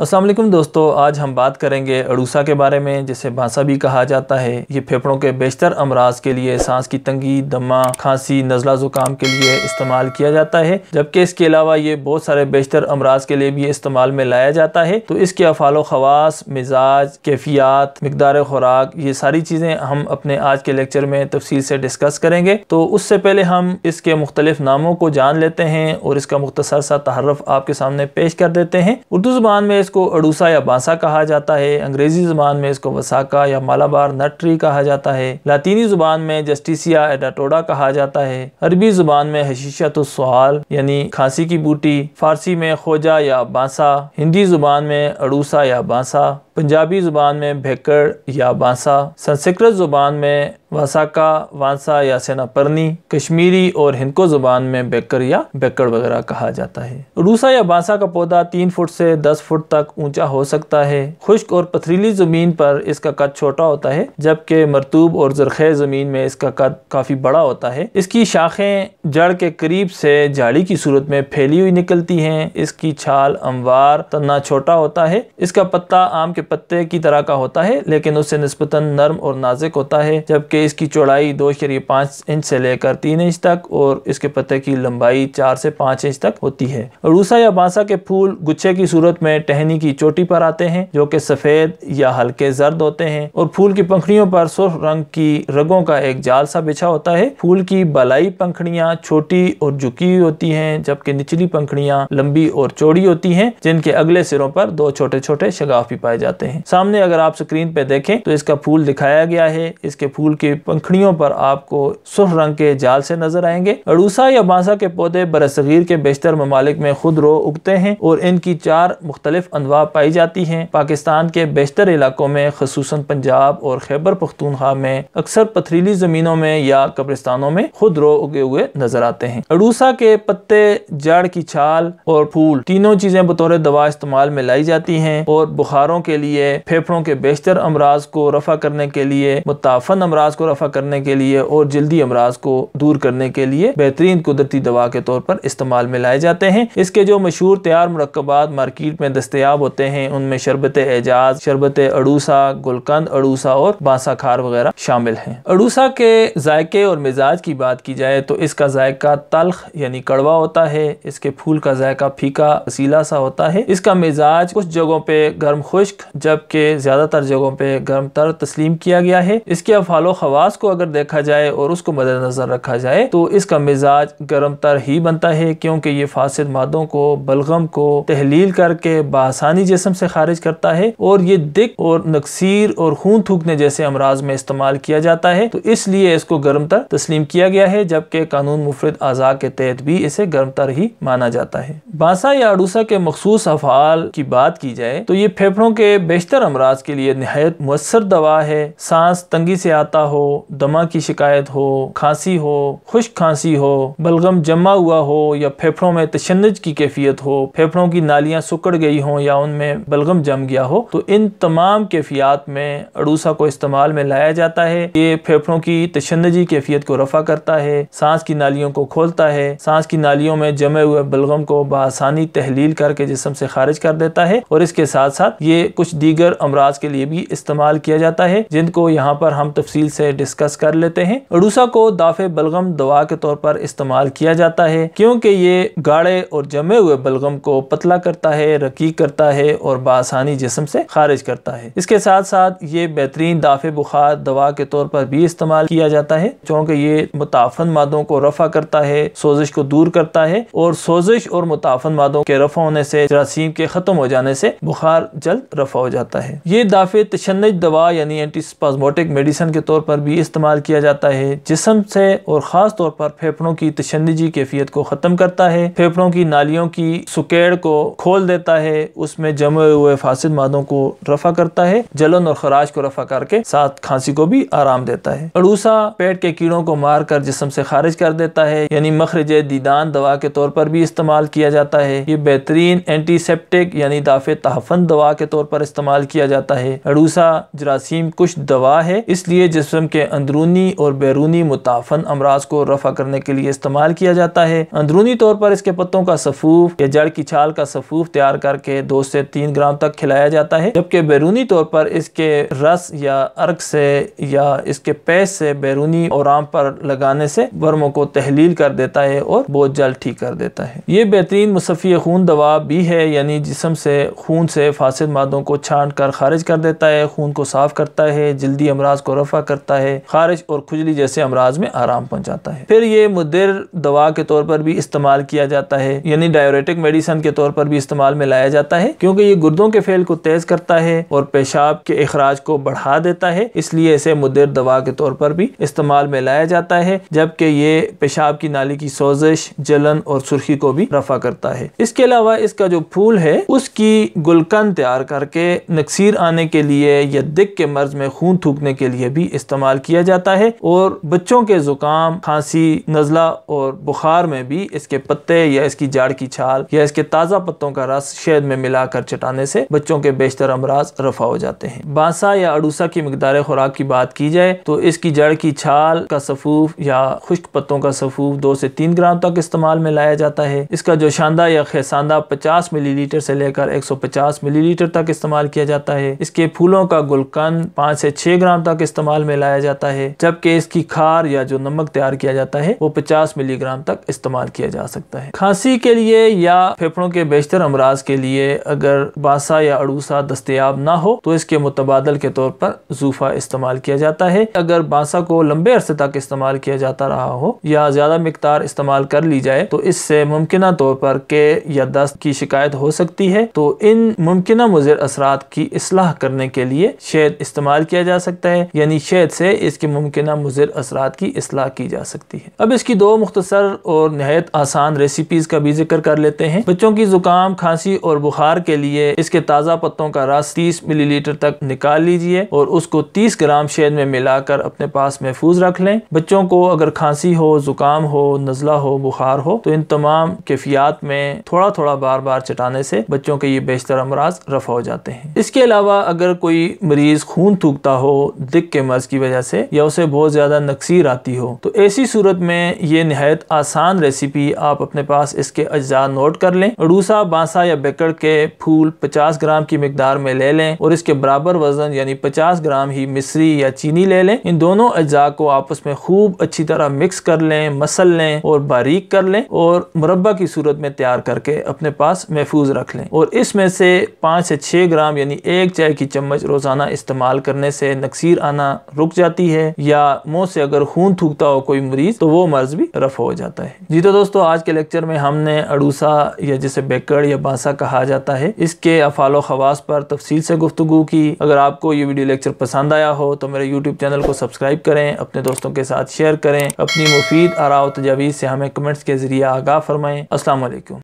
असलम दोस्तों आज हम बात करेंगे अड़ूसा के बारे में जिसे भांसा भी कहा जाता है ये फेफड़ों के बेशतर अमराज के लिए सांस की तंगी दमा खांसी नज़ला ज़ुकाम के लिए इस्तेमाल किया जाता है जबकि इसके अलावा ये बहुत सारे बेशतर अमराज के लिए भी इस्तेमाल में लाया जाता है तो इसके अफाल खवास मिजाज कैफियात मकदार खुराक ये सारी चीज़ें हम अपने आज के लेक्चर में तफसील से डिस्कस करेंगे तो उससे पहले हम इसके मुख्तलिफ नामों को जान लेते हैं और इसका मुख्तर सा तहरफ आपके सामने पेश कर देते हैं उर्दू जबान में इसको अड़ूसा या बांसा कहा जाता है अंग्रेजी जुबान में इसको वसाका या मालाबार नटरी कहा जाता है लातीनी जुबान में जस्टिसिया एडाटोडा कहा जाता है अरबी जुबान में हशीशत सवाल यानी खांसी की बूटी फारसी में खोजा या बांसा हिंदी जुबान में अड़ूसा या बांसा पंजाबी ज़ुबान में भेकड़ या बांसा संस्कृत ज़ुबान में वासाका वांसा या परनी कश्मीरी और हिंदो ज़ुबान में बेकर या बेकड़ वगैरह कहा जाता है रूसा या बांसा का पौधा तीन फुट से दस फुट तक ऊंचा हो सकता है खुश्क और पथरीली ज़मीन पर इसका कद छोटा होता है जबकि मरतूब और जरखेज ज़मीन में इसका कद काफ़ी बड़ा होता है इसकी शाखें जड़ के करीब से झाड़ी की सूरत में फैली हुई निकलती है इसकी छाल अमवार तना छोटा होता है इसका पत्ता आम के पत्ते की तरह का होता है लेकिन उससे नस्बता नरम और नाजुक होता है जबकि इसकी चौड़ाई दो शरीर पाँच इंच से लेकर तीन इंच तक और इसके पत्ते की लंबाई चार से पाँच इंच तक होती है रूसा या बांसा के फूल गुच्छे की सूरत में टहनी की चोटी पर आते हैं जो कि सफ़ेद या हल्के जर्द होते हैं और फूल की पंखड़ियों पर सुर्ख रंग की रगों का एक जाल सा बिछा होता है फूल की बलाई पंखड़ियाँ छोटी और झुकी हुई होती हैं जबकि निचली पंखड़ियाँ लंबी और चौड़ी होती हैं जिनके अगले सिरों पर दो छोटे छोटे शगाफ भी पाए जाते जाते हैं सामने अगर आप स्क्रीन पे देखें तो इसका फूल दिखाया गया है इसके फूल की पंखड़ियों पर आपको सुर्ख रंग के जाल से नजर आएंगे अड़ूसा या बांसा के पौधे बरसगीर के बेशतर ममालिक में खुद रो उगते हैं और इनकी चार मुख्तलिफ अनवा पाई जाती हैं पाकिस्तान के बेशतर इलाकों में खसूस पंजाब और खैबर पख्तूनखा में अक्सर पथरीली जमीनों में या कब्रिस्तानों में खुद रो उगे हुए नजर आते हैं अड़ूसा के पत्ते जड़ की छाल और फूल तीनों चीजें बतौर दवा इस्तेमाल में लाई जाती हैं और बुखारों के लिए लिए फेफड़ों के बेशतर अमराज को रफा करने के लिए मुताफन अमराज को रफा करने के लिए और जल्दी अमराज को दूर करने के लिए बेहतरीन कुदरती दवा के तौर पर इस्तेमाल में लाए जाते हैं इसके जो मशहूर तैयार मरकबात मार्केट में दस्तियाब होते हैं उनमें शरबत एजाज शरबत अड़ूसा गुलकंद अड़ूसा और बांसा खार वगैरह शामिल हैं अड़ूसा के जायके और मिजाज की बात की जाए तो इसका जायका तलख यानी कड़वा होता है इसके फूल का जायका फीका वसीला सा होता है इसका मिजाज कुछ जगहों पे गर्म खुश्क जबकि ज़्यादातर जगहों पर गर्म तर तस्लीम किया गया है इसके अफाल खवास को अगर देखा जाए और उसको मद्दनज़र रखा जाए तो इसका मिजाज गर्म तर ही बनता है क्योंकि ये फासद मादों को बलगम को तहलील करके बासानी जिसम से खारिज करता है और ये दिक और नकसीर और खून थूकने जैसे अमराज में इस्तेमाल किया जाता है तो इसलिए इसको गर्म तर तस्लीम किया गया है जबकि कानून मुफरद आज़ा के तहत भी इसे गर्म तर ही माना जाता है बासा या अड़ूसा के मखसूस अफाल की बात की जाए तो ये फेफड़ों के बेशतर अमराज के लिए नहायत मवसर दवा है सांस तंगी से आता हो दमा की शिकायत हो खांसी हो खुश खांसी हो बलगम जमा हुआ हो या फेफड़ों में तशनज की कैफियत हो फेफड़ों की नालियाँ सुकड़ गई हों या उनमें बलगम जम गया हो तो इन तमाम कैफियात में अड़ूसा को इस्तेमाल में लाया जाता है ये फेफड़ों की तशनजी कैफियत को रफा करता है सांस की नालियों को खोलता है सांस की नालियों में जमे हुए बलगम को बसानी तहलील करके जिसम से खारिज कर देता है और इसके साथ साथ ये कुछ कुछ दीगर अमराज के लिए भी इस्तेमाल किया जाता है जिनको यहाँ पर हम तफसील से डिस्कस कर लेते हैं अड़ूसा को दाफे बलगम दवा के तौर पर इस्तेमाल किया जाता है क्योंकि ये गाढ़े और जमे हुए बलगम को पतला करता है रकीक करता है और बासानी जिसम से खारिज करता है इसके साथ साथ ये बेहतरीन दाफे बुखार दवा के तौर पर भी इस्तेमाल किया जाता है क्योंकि ये मुताफन मादों को रफा करता है सोजिश को दूर करता है और सोजिश और मुताफन मादों के रफा होने से जरासीम के खत्म हो जाने से बुखार जल्द रफा हो जाता है ये दाफ़े तशनज दवा यानी एंटीस्पाजमोटिक मेडिसन के तौर पर भी इस्तेमाल किया जाता है जिसम से और ख़ास तौर पर फेफड़ों की तशनजी कैफियत को ख़त्म करता है फेफड़ों की नालियों की सुकेड़ को खोल देता है उसमें जमे हुए फासद मादों को रफा करता है जलन और खराज को रफा करके साथ खांसी को भी आराम देता है अड़ूसा पेट के कीड़ों को मार कर जिसम से खारिज कर देता है यानी मखरज दीदान दवा के तौर पर भी इस्तेमाल किया जाता है ये बेहतरीन एंटीसेप्टिक यानी दाफे तहफन दवा के तौर पर इस्तेमाल किया जाता है अड़ूसा जरासीम कुछ दवा है इसलिए जिसम के अंदरूनी और बैरूनी मुताफन अमराज को रफा करने के लिए इस्तेमाल किया जाता है अंदरूनी तौर पर इसके पत्तों का सफूफ या जड़ की छाल का सफूफ तैयार करके दो से तीन ग्राम तक खिलाया जाता है जबकि बैरूनी तौर पर इसके रस या अर्क से या इसके पैस से बैरूनी और आम पर लगाने से वर्मों को तहलील कर देता है और बहुत जल्द ठीक कर देता है ये बेहतरीन मुसफ़ी खून दवा भी है यानी जिसम से खून से फासद मादों को को छान कर खारिज कर देता है खून को साफ करता है जल्दी अमराज को रफा करता है खारिज और खुजली जैसे अमराज में आराम पहुंचाता है फिर ये मुदिर दवा के तौर पर भी इस्तेमाल किया जाता है यानी डायोरेटिक मेडिसन के तौर पर भी इस्तेमाल में लाया जाता है क्योंकि ये गुर्दों के फेल को तेज करता है और पेशाब के अखराज को बढ़ा देता है इसलिए इसे मुदिर दवा के तौर पर भी इस्तेमाल में लाया जाता है जबकि ये पेशाब की नाली की सोजिश जलन और सुर्खी को भी रफा करता है इसके अलावा इसका जो फूल है उसकी गुलकंद तैयार करके नक्सीर आने के लिए या दिक के मर्ज में खून थूकने के लिए भी इस्तेमाल किया जाता है और बच्चों के ज़ुकाम खांसी नज़ला और बुखार में भी इसके पत्ते या इसकी जाड़ की छाल या इसके ताज़ा पत्तों का रस शहद में मिलाकर चटाने से बच्चों के बेशतर अमराज रफा हो जाते हैं बांसा या अड़ूसा की मकदार खुराक की बात की जाए तो इसकी जड़ की छाल का सफूफ या खुश्क पत्तों का सफूफ दो से तीन ग्राम तक इस्तेमाल में लाया जाता है इसका जोशांदा या खेसांदा पचास मिली लीटर से लेकर एक सौ पचास मिली लीटर तक इस्तेमाल इस्तेमाल किया जाता है इसके फूलों का गुलकंद पाँच से छह ग्राम तक इस्तेमाल में लाया जाता है जबकि इसकी खार या जो नमक तैयार किया जाता है वो पचास मिलीग्राम तक इस्तेमाल किया जा सकता है खांसी के लिए या फेफड़ों के बेशतर अमराज के लिए अगर बासा या अड़ूसा दस्तियाब ना हो तो इसके मुतबादल के तौर पर जूफा इस्तेमाल किया जाता है अगर बासा को लंबे अरसे तक इस्तेमाल किया जाता रहा हो या ज्यादा मकदार इस्तेमाल कर ली जाए तो इससे मुमकिन तौर पर के या दस्त की शिकायत हो सकती है तो इन मुमकिन मुजर असर अफराद की असलाह करने के लिए शहद इस्तेमाल किया जा सकता है यानी शहद से इसके मुमकिन मुजर असरा की असलाह की जा सकती है अब इसकी दो मुख्तर और नहायत आसान रेसिपीज़ का भी जिक्र कर लेते हैं बच्चों की जुकाम खांसी और बुखार के लिए इसके ताज़ा पत्तों का रस तीस मिली लीटर तक निकाल लीजिए और उसको तीस ग्राम शहद में मिलाकर अपने पास महफूज रख लें बच्चों को अगर खांसी हो जुकाम हो नज़ला हो बुखार हो तो इन तमाम कैफियात में थोड़ा थोड़ा बार बार चटाने से बच्चों के ये बेशतर अमराज रफा हो जाते हैं हैं इसके अलावा अगर कोई मरीज़ खून थूकता हो दिक के मर्ज की वजह से या उसे बहुत ज़्यादा नकसीर आती हो तो ऐसी सूरत में ये नहायत आसान रेसिपी आप अपने पास इसके अज्जा नोट कर लें अड़ूसा बांसा या बेकड़ के फूल पचास ग्राम की मकदार में ले लें और इसके बराबर वजन यानी पचास ग्राम ही मिश्री या चीनी ले लें इन दोनों अज्जा को आपस में खूब अच्छी तरह मिक्स कर लें मसल लें और बारीक कर लें और मुरबा की सूरत में तैयार करके अपने पास महफूज रख लें और इसमें से पाँच से छः ग्राम ग्राम यानी एक चाय की चम्मच रोज़ाना इस्तेमाल करने से नक्सीर आना रुक जाती है या मुंह से अगर खून थूकता हो कोई मरीज तो वो मर्ज भी रफ हो जाता है जी तो दोस्तों आज के लेक्चर में हमने अड़ूसा या जिसे बेकड़ या बांसा कहा जाता है इसके अफाल खवास पर तफसील से गुफ्तु की अगर आपको ये वीडियो लेक्चर पसंद आया हो तो मेरे यूट्यूब चैनल को सब्सक्राइब करें अपने दोस्तों के साथ शेयर करें अपनी मुफीद आरा तजावीज़ से हमें कमेंट्स के जरिए आगाह फरमाएं असलम